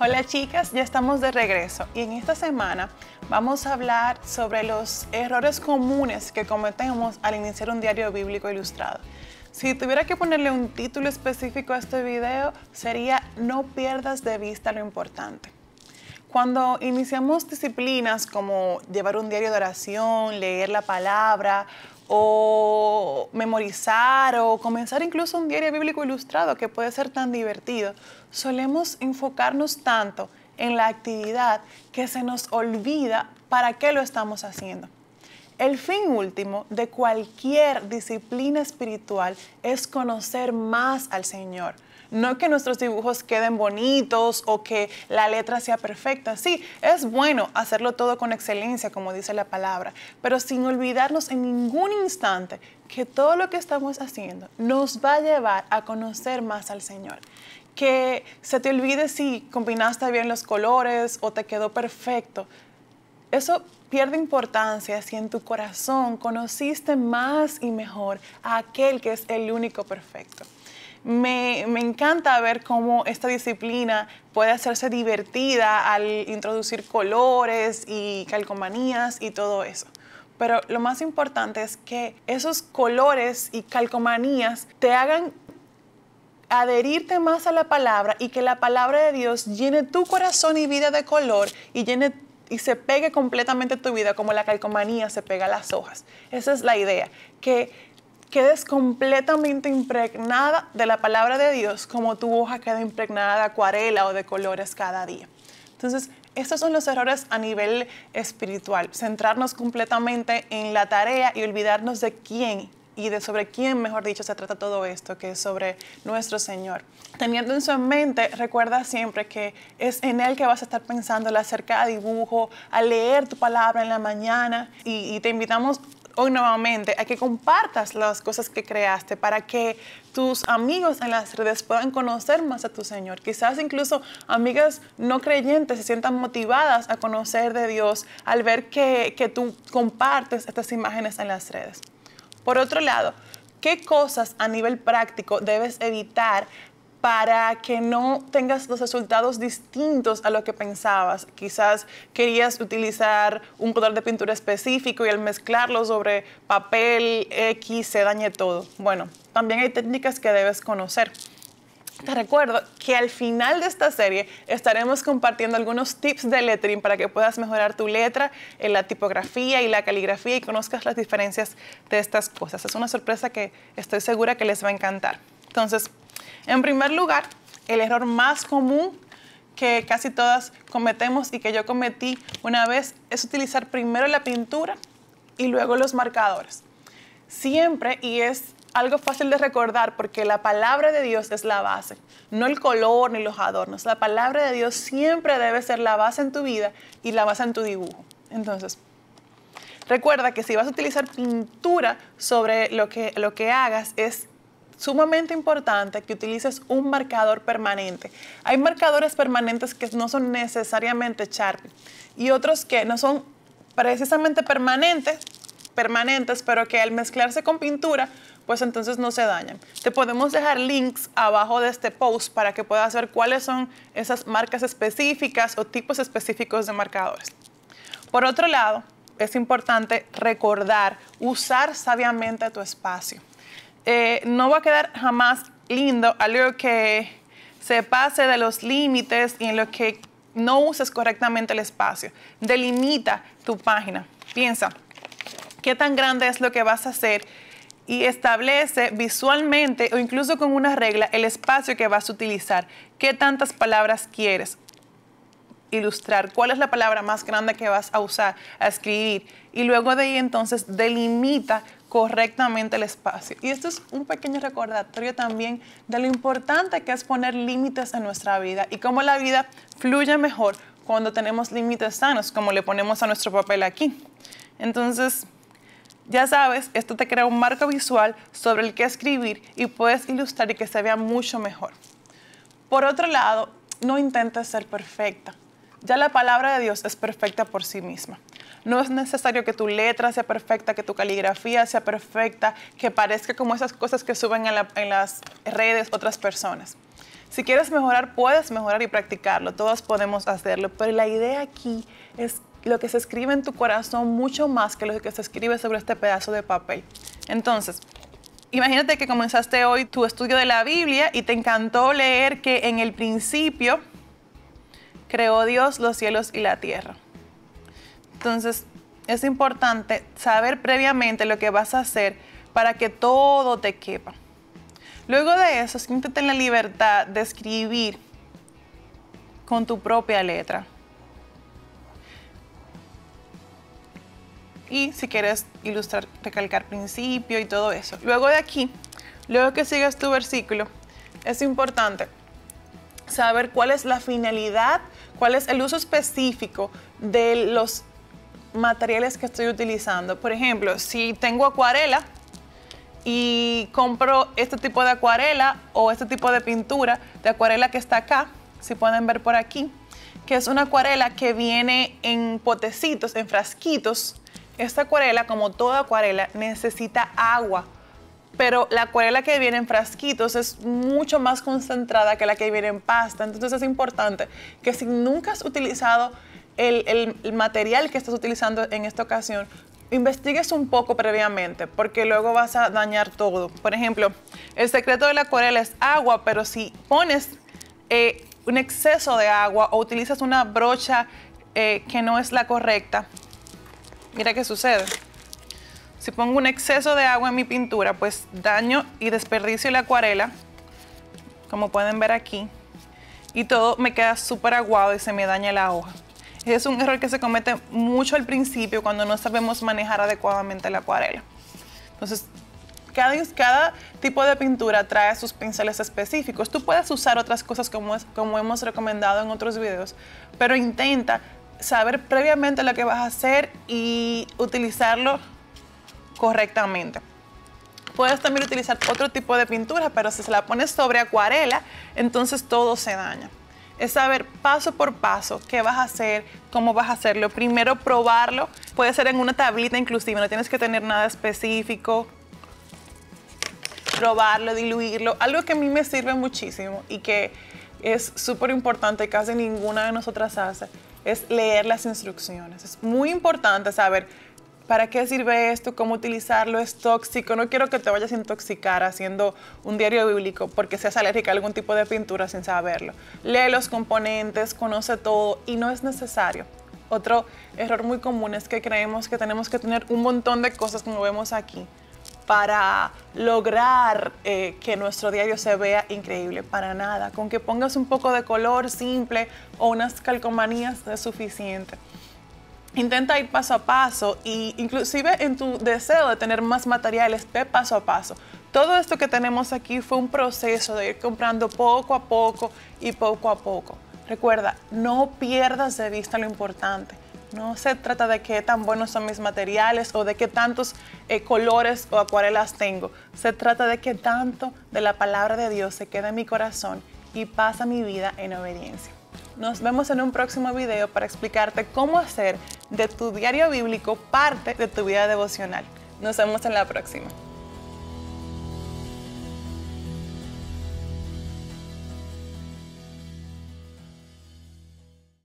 Hola chicas, ya estamos de regreso y en esta semana vamos a hablar sobre los errores comunes que cometemos al iniciar un diario bíblico ilustrado. Si tuviera que ponerle un título específico a este video, sería No pierdas de vista lo importante. Cuando iniciamos disciplinas como llevar un diario de oración, leer la palabra o memorizar o comenzar incluso un diario bíblico ilustrado que puede ser tan divertido, solemos enfocarnos tanto en la actividad que se nos olvida para qué lo estamos haciendo. El fin último de cualquier disciplina espiritual es conocer más al Señor. No que nuestros dibujos queden bonitos o que la letra sea perfecta. Sí, es bueno hacerlo todo con excelencia, como dice la palabra, pero sin olvidarnos en ningún instante que todo lo que estamos haciendo nos va a llevar a conocer más al Señor que se te olvide si combinaste bien los colores o te quedó perfecto, eso pierde importancia si en tu corazón conociste más y mejor a aquel que es el único perfecto. Me, me, encanta ver cómo esta disciplina puede hacerse divertida al introducir colores y calcomanías y todo eso. Pero lo más importante es que esos colores y calcomanías te hagan adherirte más a la palabra y que la palabra de Dios llene tu corazón y vida de color y llene y se pegue completamente tu vida como la calcomanía se pega a las hojas. Esa es la idea, que quedes completamente impregnada de la palabra de Dios como tu hoja queda impregnada de acuarela o de colores cada día. Entonces, estos son los errores a nivel espiritual, centrarnos completamente en la tarea y olvidarnos de quién y de sobre quién, mejor dicho, se trata todo esto, que es sobre nuestro Señor. Teniendo en su mente, recuerda siempre que es en Él que vas a estar pensando acerca de dibujo, a leer tu palabra en la mañana y, te invitamos hoy nuevamente a que compartas las cosas que creaste para que tus amigos en las redes puedan conocer más a tu Señor. Quizás incluso amigas no creyentes se sientan motivadas a conocer de Dios al ver que tú compartes estas imágenes en las redes. Por otro lado, ¿qué cosas a nivel práctico debes evitar para que no tengas los resultados distintos a lo que pensabas. Quizás querías utilizar un color de pintura específico y al mezclarlo sobre papel X se dañe todo. Bueno, también hay técnicas que debes conocer. Te recuerdo que al final de esta serie estaremos compartiendo algunos tips de lettering para que puedas mejorar tu letra, en la tipografía y la caligrafía y conozcas las diferencias de estas cosas. Es una sorpresa que estoy segura que les va a encantar. Entonces, en primer lugar, el error más común que casi todas cometemos y que yo cometí una vez es utilizar primero la pintura y luego los marcadores. Siempre, y es algo fácil de recordar porque la palabra de Dios es la base, no el color ni los adornos. La palabra de Dios siempre debe ser la base en tu vida y la base en tu dibujo. Entonces, recuerda que si vas a utilizar pintura sobre lo que, lo que hagas, es sumamente importante que utilices un marcador permanente. Hay marcadores permanentes que no son necesariamente Sharpie y otros que no son precisamente permanentes, permanentes, pero que al mezclarse con pintura pues entonces no se dañan. Te podemos dejar links abajo de este post para que puedas ver cuáles son esas marcas específicas o tipos específicos de marcadores. Por otro lado, es importante recordar usar sabiamente tu espacio. Eh, no va a quedar jamás lindo algo que se pase de los límites y en lo que no uses correctamente el espacio. Delimita tu página. Piensa, ¿qué tan grande es lo que vas a hacer? y establece visualmente o incluso con una regla el espacio que vas a utilizar, qué tantas palabras quieres ilustrar, cuál es la palabra más grande que vas a usar, a escribir. Y luego de ahí entonces delimita correctamente el espacio. Y esto es un pequeño recordatorio también de lo importante que es poner límites en nuestra vida y cómo la vida fluye mejor cuando tenemos límites sanos, como le ponemos a nuestro papel aquí. Entonces, ya sabes, esto te crea un marco visual sobre el que escribir y puedes ilustrar y que se vea mucho mejor. Por otro lado, no intentes ser perfecta. Ya la palabra de Dios es perfecta por sí misma. No es necesario que tu letra sea perfecta, que tu caligrafía sea perfecta, que parezca como esas cosas que suben en, las redes otras personas. Si quieres mejorar, puedes mejorar y practicarlo. Todos podemos hacerlo, pero la idea aquí es lo que se escribe en tu corazón mucho más que lo que se escribe sobre este pedazo de papel. Entonces, imagínate que comenzaste hoy tu estudio de la Biblia y te encantó leer que en el principio creó Dios los cielos y la tierra. Entonces, es importante saber previamente lo que vas a hacer para que todo te quepa. Luego de eso, siéntete en la libertad de escribir con tu propia letra. y si quieres ilustrar, recalcar principio y todo eso. Luego de aquí, luego que sigas tu versículo, es importante saber cuál es la finalidad, cuál es el uso específico de los materiales que estoy utilizando. Por ejemplo, si tengo acuarela y compro este tipo de acuarela o este tipo de pintura de acuarela que está acá, si pueden ver por aquí, que es una acuarela que viene en potecitos, en frasquitos, esta acuarela, como toda acuarela, necesita agua, pero la acuarela que viene en frasquitos es mucho más concentrada que la que viene en pasta. Entonces es importante que si nunca has utilizado el, material que estás utilizando en esta ocasión, investigues un poco previamente, porque luego vas a dañar todo. Por ejemplo, el secreto de la acuarela es agua, pero si pones eh, un exceso de agua o utilizas una brocha eh, que no es la correcta, Mira qué sucede. Si pongo un exceso de agua en mi pintura, pues daño y desperdicio la acuarela, como pueden ver aquí, y todo me queda súper aguado y se me daña la hoja. Es un error que se comete mucho al principio cuando no sabemos manejar adecuadamente la acuarela. Entonces, cada, tipo de pintura trae sus pinceles específicos. Tú puedes usar otras cosas como, como hemos recomendado en otros videos, pero intenta saber previamente lo que vas a hacer y utilizarlo correctamente. Puedes también utilizar otro tipo de pintura, pero si se la pones sobre acuarela, entonces todo se daña. Es saber paso por paso qué vas a hacer, cómo vas a hacerlo. Primero probarlo, puede ser en una tablita inclusive, no tienes que tener nada específico. Probarlo, diluirlo, algo que a mí me sirve muchísimo y que es súper importante, casi ninguna de nosotras hace es leer las instrucciones. Es muy importante saber para qué sirve esto, cómo utilizarlo, es tóxico. No quiero que te vayas a intoxicar haciendo un diario bíblico porque seas alérgica a algún tipo de pintura sin saberlo. Lee los componentes, conoce todo y no es necesario. Otro error muy común es que creemos que tenemos que tener un montón de cosas como vemos aquí para lograr eh, que nuestro diario se vea increíble, para nada. Con que pongas un poco de color simple o unas calcomanías es suficiente. Intenta ir paso a paso e inclusive en tu deseo de tener más materiales, ve paso a paso. Todo esto que tenemos aquí fue un proceso de ir comprando poco a poco y poco a poco. Recuerda, no pierdas de vista lo importante no se trata de qué tan buenos son mis materiales o de qué tantos eh, colores o acuarelas tengo. Se trata de que tanto de la palabra de Dios se queda en mi corazón y pasa mi vida en obediencia. Nos vemos en un próximo video para explicarte cómo hacer de tu diario bíblico parte de tu vida devocional. Nos vemos en la próxima.